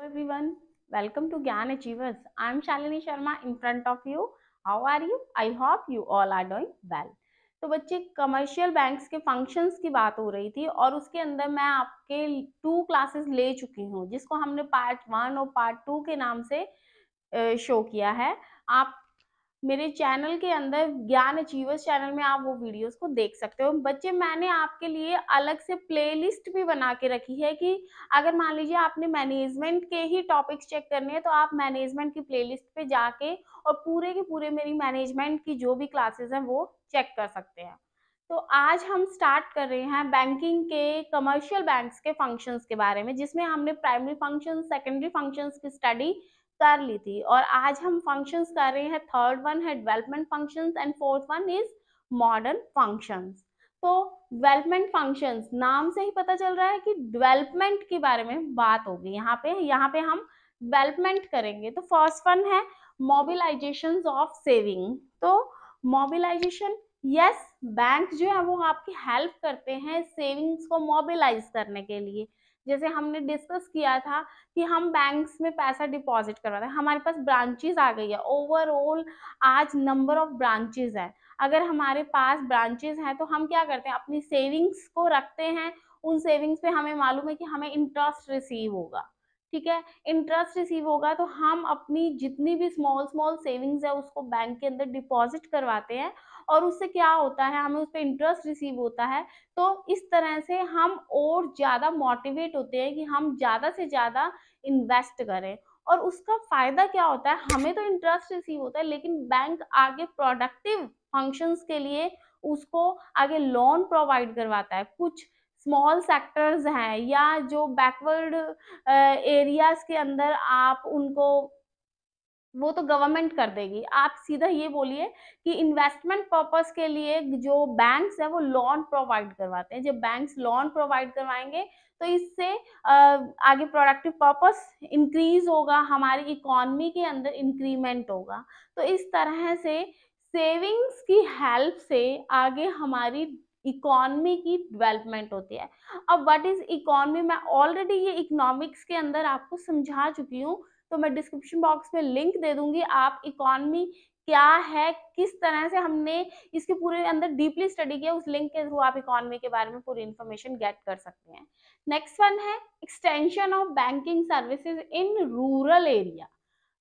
hello everyone welcome to Gyan achievers I am Shalini Sharma in front of you how are you I hope you all are doing well तो बच्चे commercial banks के functions की बात हो रही थी और उसके अंदर मैं आपके टू क्लासेस ले चुकी हूँ जिसको हमने पार्ट वन और पार्ट टू के नाम से शो किया है आप मेरे चैनल के अंदर ज्ञान अचीवर्स चैनल में आप वो वीडियोस को देख सकते हो बच्चे मैंने आपके लिए अलग से प्लेलिस्ट भी बना के रखी है कि अगर मान लीजिए आपने मैनेजमेंट के ही टॉपिक्स चेक करने हैं तो आप मैनेजमेंट की प्लेलिस्ट पे जाके और पूरे के पूरे मेरी मैनेजमेंट की जो भी क्लासेस हैं वो चेक कर सकते हैं तो आज हम स्टार्ट कर रहे हैं बैंकिंग के कमर्शियल बैंक्स के फंक्शंस के बारे में जिसमें हमने प्राइमरी फंक्शन सेकेंडरी फंक्शंस की स्टडी कर ली थी और आज हम फंक्शन कर रहे हैं थर्ड वन है development function and fourth one is modern function तो डेवेलपमेंट फंक्शन नाम से ही पता चल रहा है कि डेवेलपमेंट के बारे में बात होगी यहाँ पे यहाँ पे हम डेवेलपमेंट करेंगे तो फर्स्ट वन है मोबिलाइजेशन ऑफ सेविंग तो मोबिलाइजेशन यस बैंक जो है वो आपकी हेल्प करते हैं सेविंग्स को मोबिलाइज करने के लिए जैसे हमने डिस्कस किया था कि हम बैंक्स में पैसा डिपॉजिट करवाते हैं हमारे पास ब्रांचेज आ गई है ओवरऑल आज नंबर ऑफ ब्रांचेज है अगर हमारे पास ब्रांचेज हैं तो हम क्या करते हैं अपनी सेविंग्स को रखते हैं उन सेविंग्स पे हमें मालूम है कि हमें इंटरेस्ट रिसीव होगा ठीक है इंटरेस्ट रिसीव होगा तो हम अपनी जितनी भी स्मॉल स्मॉल सेविंग्स है उसको बैंक के अंदर डिपॉजिट करवाते हैं और उससे क्या होता है हमें उस पर इंटरेस्ट रिसीव होता है तो इस तरह से हम और ज़्यादा मोटिवेट होते हैं कि हम ज़्यादा से ज़्यादा इन्वेस्ट करें और उसका फ़ायदा क्या होता है हमें तो इंटरेस्ट रिसीव होता है लेकिन बैंक आगे प्रोडक्टिव फंक्शंस के लिए उसको आगे लोन प्रोवाइड करवाता है कुछ स्मॉल सेक्टर्स हैं या जो बैकवर्ड एरियाज के अंदर आप उनको वो तो गवर्नमेंट कर देगी आप सीधा ये बोलिए कि इन्वेस्टमेंट पर्पस के लिए जो बैंक्स है वो लोन प्रोवाइड करवाते हैं जब बैंक्स लोन प्रोवाइड करवाएंगे तो इससे आगे प्रोडक्टिव पर्पस इंक्रीज होगा हमारी इकोनमी के अंदर इंक्रीमेंट होगा तो इस तरह से सेविंग्स की हेल्प से आगे हमारी इकोनॉमी की डेवलपमेंट होती है अब व्हाट इज इकोनॉमी मैं ऑलरेडी ये इकोनॉमिक्स के अंदर आपको समझा चुकी हूँ तो मैं डिस्क्रिप्शन बॉक्स में लिंक दे दूंगी आप इकोनॉमी क्या है किस तरह से हमने इसके पूरे अंदर डीपली स्टडी किया उस लिंक के थ्रू आप इकोनॉमी के बारे में पूरी इन्फॉर्मेशन गेट कर सकते हैं नेक्स्ट वन है extension of banking services in rural area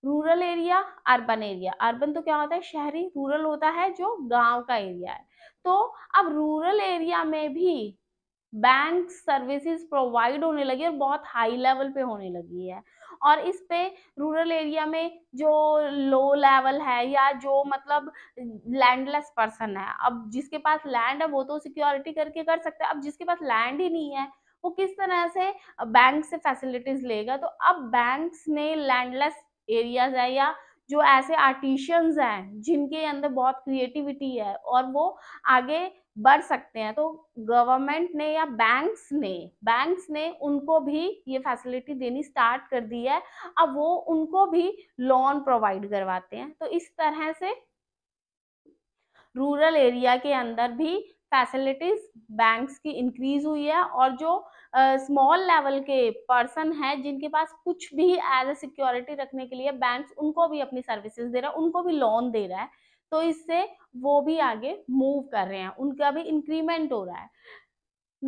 rural area urban area urban तो क्या होता है शहरी रूरल होता है जो गांव का एरिया है तो अब रूरल एरिया में भी बैंक सर्विसेज प्रोवाइड होने लगी और बहुत हाई लेवल पे होने लगी है और इस पे रूरल एरिया में जो लो लेवल है या जो मतलब लैंडलेस पर्सन है अब जिसके पास लैंड है वो तो सिक्योरिटी करके कर सकता है अब जिसके पास लैंड ही नहीं है वो किस तरह से बैंक से फैसिलिटीज लेगा तो अब बैंक्स ने लैंडलेस एरियाज है या जो ऐसे आर्टिशियंस हैं जिनके अंदर बहुत क्रिएटिविटी है और वो आगे बढ़ सकते हैं तो गवर्नमेंट ने या बैंक्स ने बैंक्स ने उनको भी ये फैसिलिटी देनी स्टार्ट कर दी है अब वो उनको भी लोन प्रोवाइड करवाते हैं तो इस तरह से रूरल एरिया के अंदर भी फैसिलिटीज बैंक्स की इंक्रीज हुई है और जो स्मॉल uh, लेवल के पर्सन हैं जिनके पास कुछ भी एज ए सिक्योरिटी रखने के लिए बैंक उनको भी अपनी सर्विसेज दे रहा है उनको भी लोन दे रहा है तो इससे वो भी आगे मूव कर रहे हैं उनका भी इंक्रीमेंट हो रहा है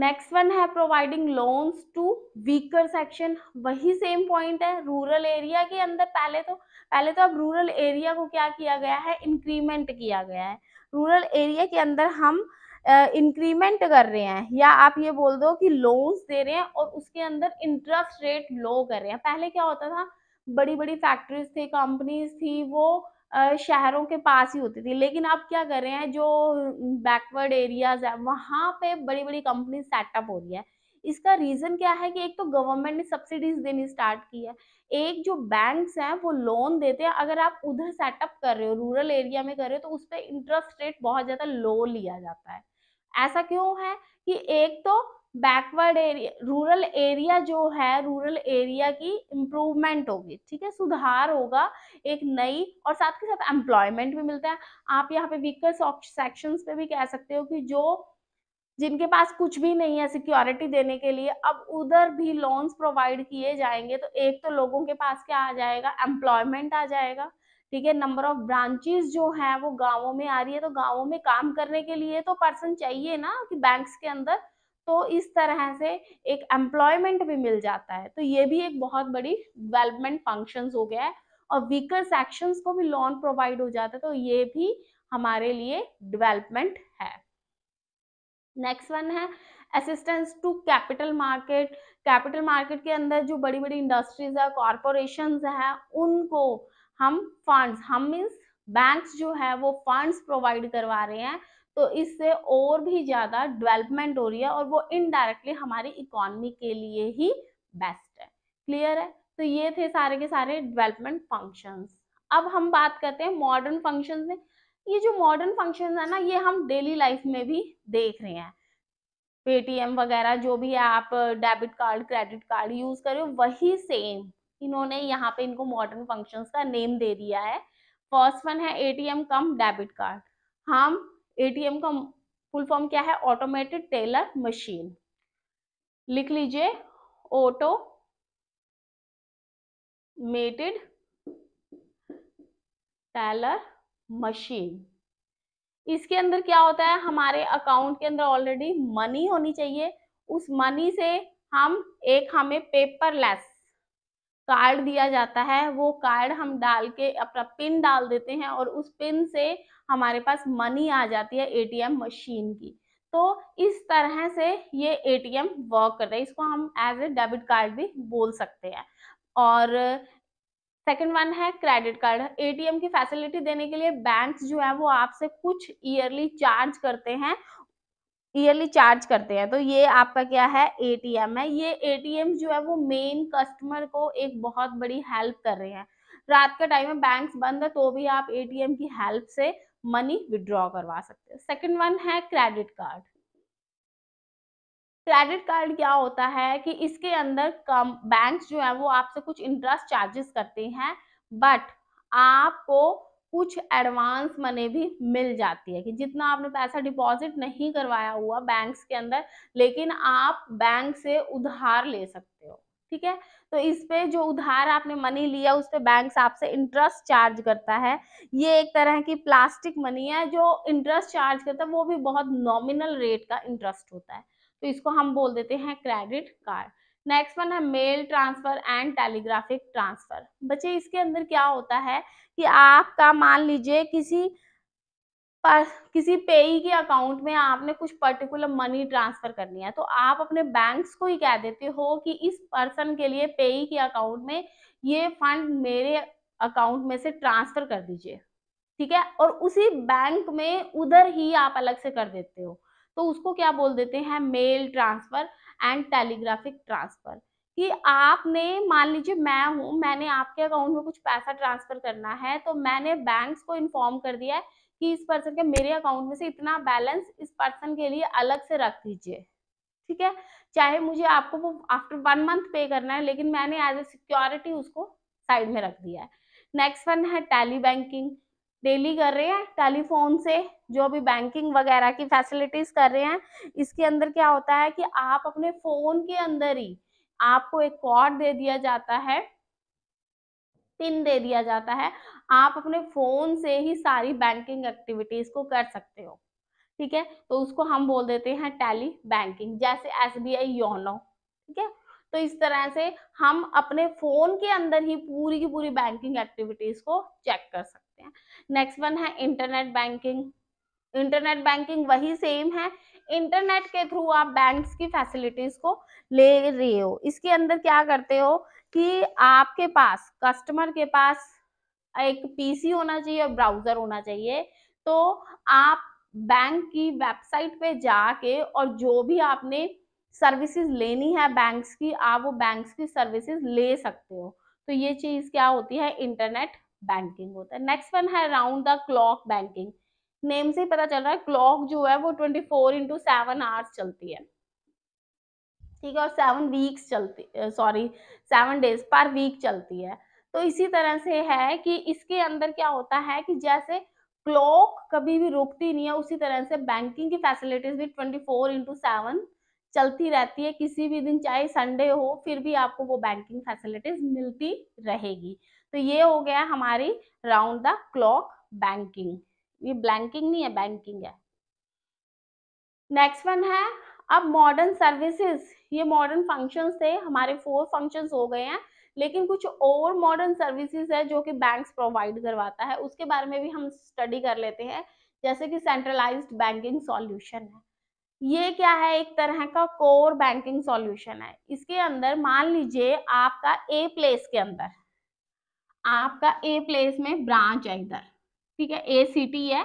नेक्स्ट वन है providing loans to weaker section वही सेम पॉइंट है रूरल एरिया के अंदर पहले तो पहले तो अब रूरल एरिया को क्या किया गया है इंक्रीमेंट किया गया है रूरल एरिया के अंदर हम uh, इंक्रीमेंट कर रहे हैं या आप ये बोल दो कि लोन्स दे रहे हैं और उसके अंदर इंटरेस्ट रेट लो कर रहे हैं पहले क्या होता था बड़ी बड़ी फैक्ट्रीज थी कंपनीज थी वो शहरों के पास ही होती थी लेकिन अब क्या कर रहे हैं जो बैकवर्ड एरियाज है वहाँ पे बड़ी बड़ी कंपनी सेटअप हो रही है इसका रीज़न क्या है कि एक तो गवर्नमेंट ने सब्सिडीज देनी स्टार्ट की है एक जो बैंक्स हैं वो लोन देते हैं अगर आप उधर सेटअप कर रहे हो रूरल एरिया में कर रहे हो तो उस पर इंटरेस्ट रेट बहुत ज़्यादा लो लिया जाता है ऐसा क्यों है कि एक तो बैकवर्ड एरिया रूरल एरिया जो है रूरल एरिया की इम्प्रूवमेंट होगी ठीक है सुधार होगा एक नई और साथ के साथ एम्प्लॉयमेंट भी मिलता है आप यहाँ पे वीकर सेक्शंस पे भी कह सकते हो कि जो जिनके पास कुछ भी नहीं है सिक्योरिटी देने के लिए अब उधर भी लोन्स प्रोवाइड किए जाएंगे तो एक तो लोगों के पास क्या आ जाएगा एम्प्लॉयमेंट आ जाएगा ठीक है नंबर ऑफ ब्रांचेस जो हैं वो गांवों में आ रही है तो गांवों में काम करने के लिए तो पर्सन चाहिए ना कि बैंक्स के अंदर तो इस तरह से एक एम्प्लॉयमेंट भी मिल जाता है तो ये भी एक बहुत बड़ी डेवलपमेंट फंक्शन हो गया है और वीकर सेक्शन को भी लोन प्रोवाइड हो जाता है तो ये भी हमारे लिए डिवेलपमेंट है नेक्स्ट वन है assistance to capital market capital market के अंदर जो बड़ी बड़ी इंडस्ट्रीज है कॉरपोरेशन है उनको हम फंड्स हम मीन्स बैंक्स जो है वो फंड्स प्रोवाइड करवा रहे हैं तो इससे और भी ज़्यादा डेवलपमेंट हो रही है और वो इनडायरेक्टली हमारी इकोनॉमी के लिए ही बेस्ट है क्लियर है तो ये थे सारे के सारे डेवलपमेंट फंक्शंस अब हम बात करते हैं मॉडर्न फंक्शंस में ये जो मॉडर्न फंक्शंस है ना ये हम डेली लाइफ में भी देख रहे हैं पेटीएम वगैरह जो भी आप debit card credit card use करें वही सेम इन्होंने यहाँ पे इनको मॉडर्न फंक्शंस का नेम दे दिया है फर्स्ट वन है एटीएम कम डेबिट कार्ड हम एटीएम का फुल फॉर्म क्या है ऑटोमेटेड टेलर मशीन लिख लीजिए ऑटो मेटेड टेलर मशीन इसके अंदर क्या होता है हमारे अकाउंट के अंदर ऑलरेडी मनी होनी चाहिए उस मनी से हम एक हमें पेपरलेस कार्ड दिया जाता है वो कार्ड हम डाल के अपना पिन डाल देते हैं और उस पिन से हमारे पास मनी आ जाती है एटीएम मशीन की तो इस तरह से ये एटीएम वर्क रहा है इसको हम एज ए डेबिट कार्ड भी बोल सकते हैं और सेकेंड वन है क्रेडिट कार्ड एटीएम की फैसिलिटी देने के लिए बैंक जो है वो आपसे कुछ ईयरली चार्ज करते हैं ईयरली चार्ज करते हैं तो ये आपका क्या है एटीएम है ये एटीएम जो है वो मेन कस्टमर को एक बहुत बड़ी हेल्प कर रहे हैं रात का टाइम है बैंक्स बंद है तो भी आप एटीएम की हेल्प से मनी विड्रॉ करवा सकते हैं सेकंड वन है क्रेडिट कार्ड क्रेडिट कार्ड क्या होता है कि इसके अंदर कम बैंक जो है वो आपसे कुछ इंटरेस्ट चार्जेस करते हैं बट आपको कुछ एडवांस मनी भी मिल जाती है कि जितना आपने पैसा डिपॉजिट नहीं करवाया हुआ बैंक्स के अंदर लेकिन आप बैंक से उधार ले सकते हो ठीक है तो इस पे जो उधार आपने मनी लिया उस पे बैंक आपसे इंटरेस्ट चार्ज करता है ये एक तरह की प्लास्टिक मनी है जो इंटरेस्ट चार्ज करता है वो भी बहुत नॉमिनल रेट का इंटरेस्ट होता है तो इसको हम बोल देते हैं क्रेडिट कार्ड नेक्स्ट वन है mail transfer and telegraphic transfer बच्चे इसके अंदर क्या होता है कि आपका मान लीजिए किसी पर किसी पेई के अकाउंट में आपने कुछ पर्टिकुलर मनी ट्रांसफर करनी है तो आप अपने बैंक्स को ही कह देते हो कि इस पर्सन के लिए पेई के अकाउंट में ये फंड मेरे अकाउंट में से ट्रांसफर कर दीजिए ठीक है और उसी बैंक में उधर ही आप अलग से कर देते हो तो उसको क्या बोल देते हैं mail transfer and telegraphic transfer कि आपने मान लीजिए मैं हूँ मैंने आपके अकाउंट में कुछ पैसा ट्रांसफ़र करना है तो मैंने बैंक को इन्फॉर्म कर दिया है कि इस पर्सन के मेरे अकाउंट में से इतना बैलेंस इस पर्सन के लिए अलग से रख दीजिए ठीक है चाहे मुझे आपको वो आफ्टर वन मंथ पे करना है लेकिन मैंने एज ए सिक्योरिटी उसको साइड में रख दिया है नेक्स्ट वन है टेली बैंकिंग डेली कर रहे हैं टेलीफोन से जो अभी बैंकिंग वगैरह की फैसिलिटीज कर रहे हैं इसके अंदर क्या होता है कि आप अपने फोन के अंदर ही आपको एक कॉड दे दिया जाता है पिन दे दिया जाता है आप अपने फोन से ही सारी बैंकिंग एक्टिविटीज को कर सकते हो ठीक है तो उसको हम बोल देते हैं टैली बैंकिंग जैसे एस बी आई योनो ठीक है तो इस तरह से हम अपने फोन के अंदर ही पूरी की पूरी बैंकिंग एक्टिविटीज को चेक कर सकते हैं सकते हैं नेक्स्ट वन है इंटरनेट बैंकिंग इंटरनेट बैंकिंग वही सेम है इंटरनेट के थ्रू आप बैंक्स की फैसिलिटीज को ले रहे हो इसके अंदर क्या करते हो कि आपके पास कस्टमर के पास एक पीसी होना चाहिए और ब्राउजर होना चाहिए तो आप बैंक की वेबसाइट पे जाके और जो भी आपने सर्विसेज लेनी है बैंक्स की आप वो बैंक्स की सर्विसेज ले सकते हो तो ये चीज क्या होती है इंटरनेट बैंकिंग होता है नेक्स्ट वन है round the clock banking name से ही पता चल रहा है क्लॉक जो है वो twenty four into seven hours चलती है ठीक है और सेवन वीक्स चलती sorry seven days per week चलती है तो इसी तरह से है कि इसके अंदर क्या होता है कि जैसे क्लॉक कभी भी रुकती नहीं है उसी तरह से बैंकिंग की फैसिलिटीज भी ट्वेंटी फोर इंटू सेवन चलती रहती है किसी भी दिन चाहे संडे हो फिर भी आपको वो बैंकिंग फैसिलिटीज मिलती रहेगी तो ये हो गया हमारी राउंड द क्लॉक बैंकिंग ये ब्लैंकिंग नहीं है बैंकिंग है नेक्स्ट वन है अब मॉडर्न सर्विसेज ये मॉडर्न फंक्शंस थे हमारे फोर फंक्शंस हो गए हैं लेकिन कुछ और मॉडर्न सर्विसेज है जो कि बैंक्स प्रोवाइड करवाता है उसके बारे में भी हम स्टडी कर लेते हैं जैसे कि सेंट्रलाइज्ड बैंकिंग सॉल्यूशन है ये क्या है एक तरह का कोर बैंकिंग सॉल्यूशन है इसके अंदर मान लीजिए आपका ए प्लेस के अंदर आपका ए प्लेस में ब्रांच है इधर ठीक है ए सिटी है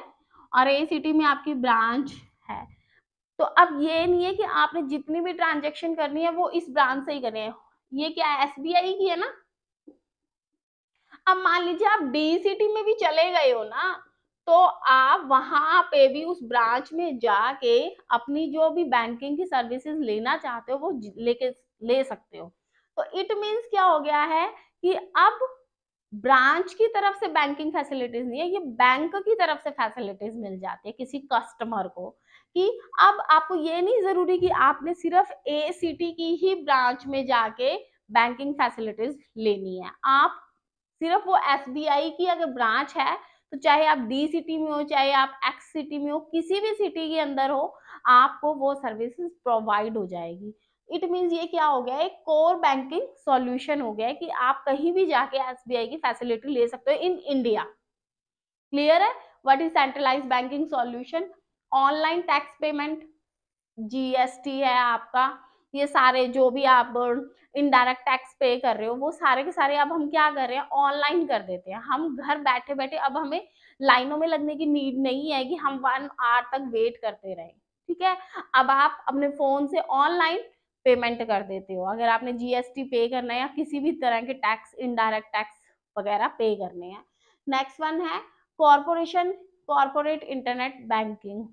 और ए सिटी में आपकी ब्रांच है तो अब ये नहीं है कि आपने जितनी भी ट्रांजेक्शन करनी है वो इस ब्रांच से ही करनी है ये क्या है आई की है ना अब मान लीजिए आप डी सिटी में भी चले गए हो ना तो आप वहां पे भी उस ब्रांच में जाके अपनी जो भी बैंकिंग की सर्विसेज लेना चाहते हो वो लेके ले सकते हो तो इट मीन्स क्या हो गया है कि अब ब्रांच की तरफ से बैंकिंग फैसिलिटीज नहीं है ये बैंक की तरफ से फैसिलिटीज मिल जाती है किसी कस्टमर को कि अब आपको ये नहीं जरूरी कि आपने सिर्फ ए सिटी की ही ब्रांच में जाके बैंकिंग फैसिलिटीज लेनी है आप सिर्फ वो एस की अगर ब्रांच है तो चाहे आप डी सिटी में हो चाहे आप एक्स सिटी में हो किसी भी सिटी के अंदर हो आपको वो सर्विसेज प्रोवाइड हो जाएगी इट मीन्स ये क्या हो गया है कोर बैंकिंग सॉल्यूशन हो गया है कि आप कहीं भी जाके एसबीआई की फैसिलिटी ले सकते हो इन इंडिया क्लियर है what is centralize banking solution online tax payment GST है आपका ये सारे जो भी आप इनडायरेक्ट टैक्स पे कर रहे हो वो सारे के सारे अब हम क्या कर रहे हैं ऑनलाइन कर देते हैं हम घर बैठे बैठे अब हमें लाइनों में लगने की नीड नहीं है कि हम वन आवर तक वेट करते रहे ठीक है अब आप अपने फोन से ऑनलाइन पेमेंट कर देते हो अगर आपने जीएसटी पे करना है या किसी भी तरह के टैक्स इनडायरेक्ट टैक्स वगैरह पे करने हैं नेक्स्ट वन है corporation corporate internet banking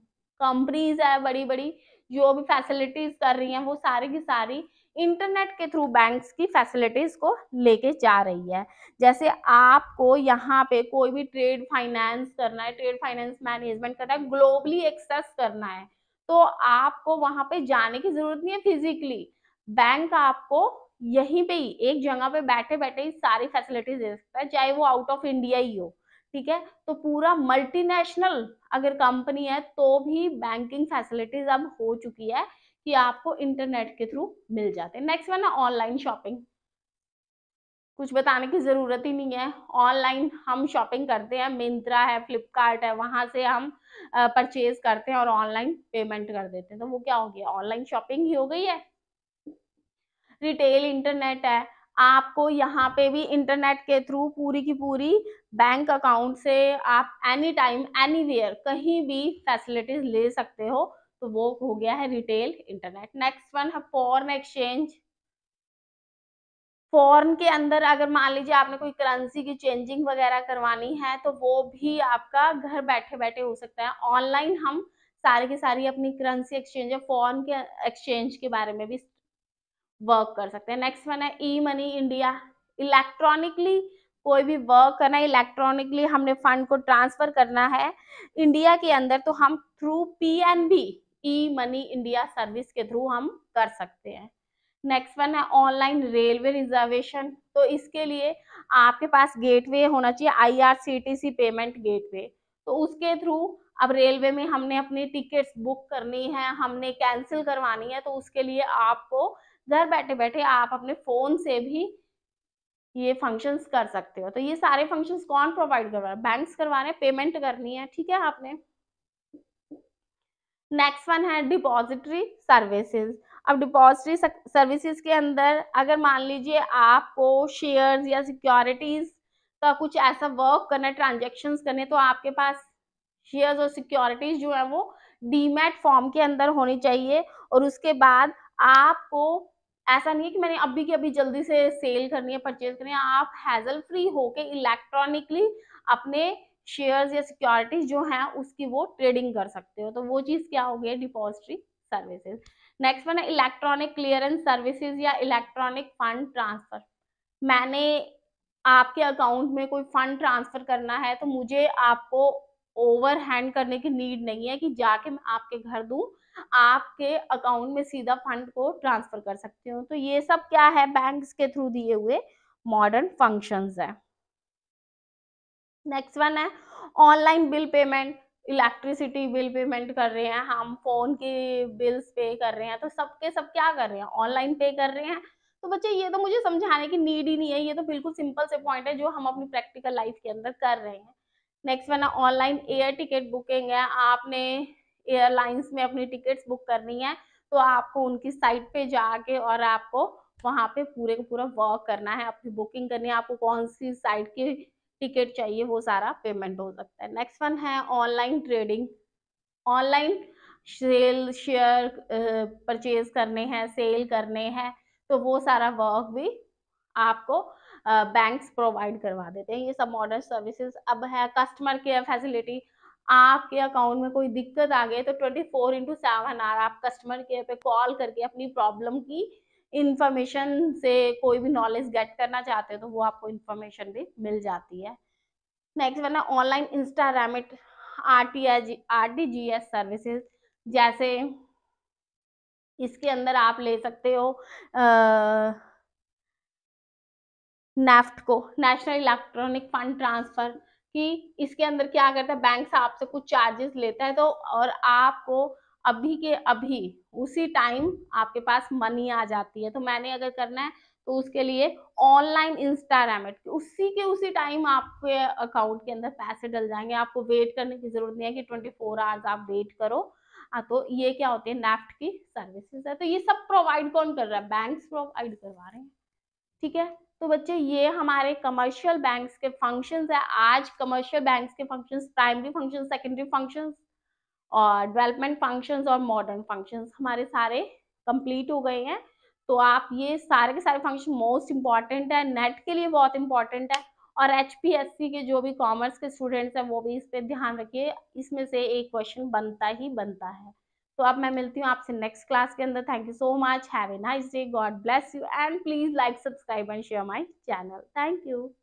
companies है बड़ी बड़ी जो भी फैसिलिटीज कर रही हैं वो सारी की सारी इंटरनेट के थ्रू बैंक्स की फैसिलिटीज को लेके जा रही है जैसे आपको यहाँ पे कोई भी ट्रेड फाइनेंस करना है ट्रेड फाइनेंस मैनेजमेंट करना है ग्लोबली एक्सेस करना है तो आपको वहां पे जाने की जरूरत नहीं है फिजिकली बैंक आपको यहीं पे ही एक जगह पे बैठे बैठे ही सारी फैसिलिटीज दे सकता है चाहे वो आउट ऑफ इंडिया ही हो ठीक है तो पूरा मल्टीनेशनल अगर कंपनी है तो भी बैंकिंग फैसिलिटीज अब हो चुकी है कि आपको इंटरनेट के थ्रू मिल जाते हैं नेक्स्ट वन है ऑनलाइन शॉपिंग कुछ बताने की ज़रूरत ही नहीं है ऑनलाइन हम शॉपिंग करते हैं मिंत्रा है फ्लिपकार्ट है वहां से हम परचेज करते हैं और ऑनलाइन पेमेंट कर देते हैं तो वो क्या हो गया ऑनलाइन शॉपिंग ही हो गई है रिटेल इंटरनेट है आपको यहाँ पे भी इंटरनेट के थ्रू पूरी की पूरी बैंक अकाउंट से आप एनी टाइम एनी वेयर कहीं भी फैसिलिटीज ले सकते हो तो वो हो गया है रिटेल इंटरनेट नेक्स्ट वन है फॉरन एक्सचेंज फॉरन के अंदर अगर मान लीजिए आपने कोई करेंसी की चेंजिंग वगैरह करवानी है तो वो भी आपका घर बैठे बैठे हो सकता है ऑनलाइन हम सारी की सारी अपनी करेंसी एक्सचेंज या फॉरेन के एक्सचेंज के बारे में भी वर्क कर सकते हैं नेक्स्ट वन है ई मनी इंडिया इलेक्ट्रॉनिकली कोई भी वर्क करना है इलेक्ट्रॉनिकली हमने फंड को ट्रांसफर करना है इंडिया के अंदर तो हम through B E money India service के थ्रू हम कर सकते हैं नेक्स्ट वन है ऑनलाइन रेलवे रिजर्वेशन तो इसके लिए आपके पास गेटवे होना चाहिए आईआरसीटीसी पेमेंट गेटवे तो उसके थ्रू अब रेलवे में हमने अपनी टिकट्स बुक करनी है हमने कैंसिल करवानी है तो उसके लिए आपको घर बैठे बैठे आप अपने फ़ोन से भी ये फंक्शंस कर सकते हो तो ये सारे फंक्शंस कौन प्रोवाइड करवा रहा बैंक्स करवा रहे हैं पेमेंट करनी है ठीक है आपने नेक्स्ट वन है डिपॉजिटरी सर्विसेज अब डिपॉजिटरी सर्विसेज के अंदर अगर मान लीजिए आपको शेयर्स या सिक्योरिटीज का कुछ ऐसा वर्क करना है ट्रांजेक्शन करने तो आपके पास शेयर्स और सिक्योरिटीज जो है वो डीमेट फॉर्म के अंदर होनी चाहिए और उसके बाद आपको ऐसा नहीं है कि मैंने अभी की अभी जल्दी से सेल करनी है परचेज करनी है आप हैजल फ्री होके इलेक्ट्रॉनिकली अपने शेयर्स या सिक्योरिटीज जो हैं उसकी वो ट्रेडिंग कर सकते हो तो वो चीज़ क्या हो गई डिपॉजिटरी सर्विसेज नेक्स्ट वन है इलेक्ट्रॉनिक क्लियरेंस सर्विसेज या इलेक्ट्रॉनिक फंड ट्रांसफर मैंने आपके अकाउंट में कोई फंड ट्रांसफर करना है तो मुझे आपको ओवर हैंड करने की नीड नहीं है कि जाके मैं आपके घर दूं आपके अकाउंट में सीधा फंड को ट्रांसफर कर सकती हूँ तो ये सब क्या है बैंक के थ्रू दिए हुए मॉडर्न फंक्शंस है नेक्स्ट वन है online bill payment electricity bill payment कर रहे हैं हम फोन के बिल्स पे कर रहे हैं तो सबके सब क्या कर रहे हैं ऑनलाइन पे कर रहे हैं तो बच्चे ये तो मुझे समझाने की नीड ही नहीं है ये तो बिल्कुल सिंपल से पॉइंट है जो हम अपनी प्रैक्टिकल लाइफ के अंदर कर रहे हैं next one online air ticket booking है आपने एयरलाइंस में अपनी टिकट्स बुक करनी है तो आपको उनकी साइट पे जाके और आपको वहाँ पे पूरे का पूरा वर्क करना है अपनी बुकिंग करनी है आपको कौन सी साइट की टिकट चाहिए वो सारा पेमेंट हो सकता है नेक्स्ट वन है online trading online sale share purchase करने हैं सेल करने हैं तो वो सारा वर्क भी आपको बैंक्स प्रोवाइड करवा देते हैं ये सब मॉडर्न सर्विसेज अब है कस्टमर केयर फैसिलिटी आपके अकाउंट में कोई दिक्कत आ गई तो 24 फोर इंटू सेवन आर आप कस्टमर केयर पे कॉल करके अपनी प्रॉब्लम की इंफॉर्मेशन से कोई भी नॉलेज गेट करना चाहते हो तो वो आपको इंफॉर्मेशन भी मिल जाती है नेक्स्ट वाला online insta remit R T R T G S services जैसे इसके अंदर आप ले सकते हो नेफ्ट को नेशनल इलेक्ट्रॉनिक फंड ट्रांसफर कि इसके अंदर क्या करता है बैंक से आपसे कुछ चार्जेस लेता है तो और आपको अभी के अभी उसी टाइम आपके पास मनी आ जाती है तो मैंने अगर करना है तो उसके लिए ऑनलाइन इंस्टा रेमिट उसी के उसी टाइम आपके अकाउंट के अंदर पैसे डल जाएंगे आपको वेट करने की जरूरत नहीं है कि ट्वेंटी फोर आवर्स आप वेट करो आ, हाँ, तो ये क्या होती है नेफ्ट की सर्विसेज है तो ये सब प्रोवाइड कौन कर रहा है बैंक्स प्रोवाइड करवा रहे हैं ठीक है तो बच्चे ये हमारे कमर्शियल बैंक्स के फंक्शंस है आज कमर्शियल बैंक्स के functions primary function secondary functions और डेवलपमेंट फंक्शंस और मॉडर्न फंक्शंस हमारे सारे कंप्लीट हो गए हैं तो आप ये सारे के सारे फंक्शन मोस्ट इम्पॉर्टेंट है नेट के लिए बहुत इंपॉर्टेंट है और एच के जो भी कॉमर्स के स्टूडेंट्स हैं वो भी इस पर ध्यान रखिए इसमें से एक क्वेश्चन बनता ही बनता है तो अब मैं मिलती हूँ आपसे नेक्स्ट क्लास के अंदर thank you so much have a nice day God bless you and please like subscribe and share my channel thank you